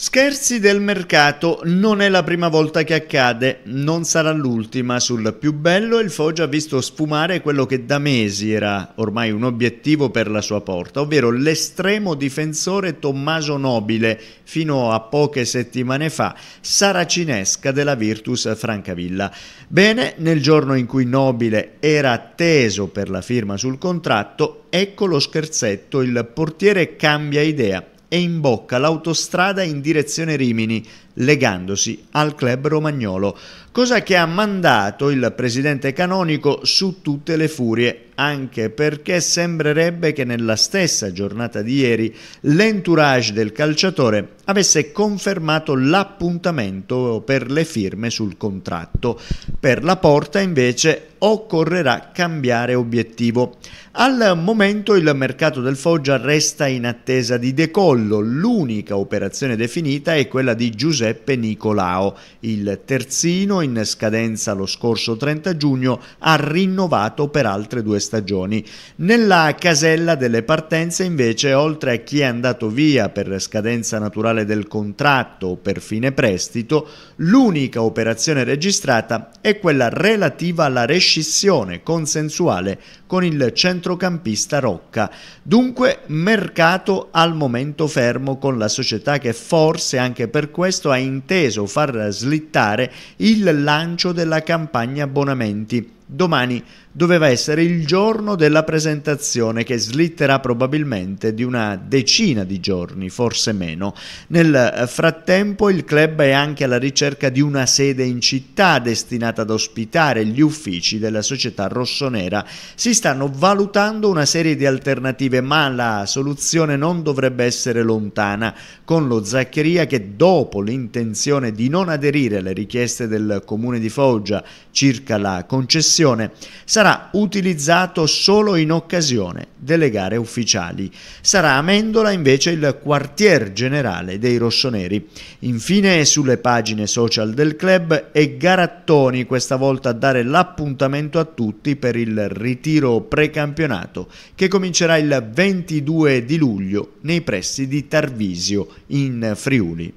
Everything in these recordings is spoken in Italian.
Scherzi del mercato non è la prima volta che accade, non sarà l'ultima. Sul più bello il Foggia ha visto sfumare quello che da mesi era ormai un obiettivo per la sua porta, ovvero l'estremo difensore Tommaso Nobile, fino a poche settimane fa, saracinesca della Virtus Francavilla. Bene, nel giorno in cui Nobile era atteso per la firma sul contratto, ecco lo scherzetto, il portiere cambia idea e imbocca l'autostrada in direzione Rimini, legandosi al club romagnolo, cosa che ha mandato il presidente canonico su tutte le furie, anche perché sembrerebbe che nella stessa giornata di ieri l'entourage del calciatore avesse confermato l'appuntamento per le firme sul contratto. Per la porta invece occorrerà cambiare obiettivo. Al momento il mercato del Foggia resta in attesa di decollo, l'unica operazione definita è quella di Giuseppe Giuseppe Nicolao. Il terzino, in scadenza lo scorso 30 giugno, ha rinnovato per altre due stagioni. Nella casella delle partenze, invece, oltre a chi è andato via per scadenza naturale del contratto o per fine prestito, l'unica operazione registrata è quella relativa alla rescissione consensuale con il centrocampista Rocca. Dunque mercato al momento fermo con la società che forse anche per questo ha inteso far slittare il lancio della campagna abbonamenti Domani doveva essere il giorno della presentazione che slitterà probabilmente di una decina di giorni, forse meno. Nel eh, frattempo il club è anche alla ricerca di una sede in città destinata ad ospitare gli uffici della società rossonera. Si stanno valutando una serie di alternative ma la soluzione non dovrebbe essere lontana, con lo Zaccheria che dopo l'intenzione di non aderire alle richieste del comune di Foggia circa la concessione selezione sarà utilizzato solo in occasione delle gare ufficiali. Sarà a Mendola invece il quartier generale dei rossoneri. Infine sulle pagine social del club è Garattoni questa volta a dare l'appuntamento a tutti per il ritiro precampionato che comincerà il 22 di luglio nei pressi di Tarvisio in Friuli.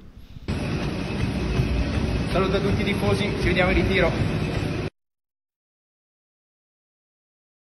Saluto a tutti i tifosi, ci vediamo in ritiro.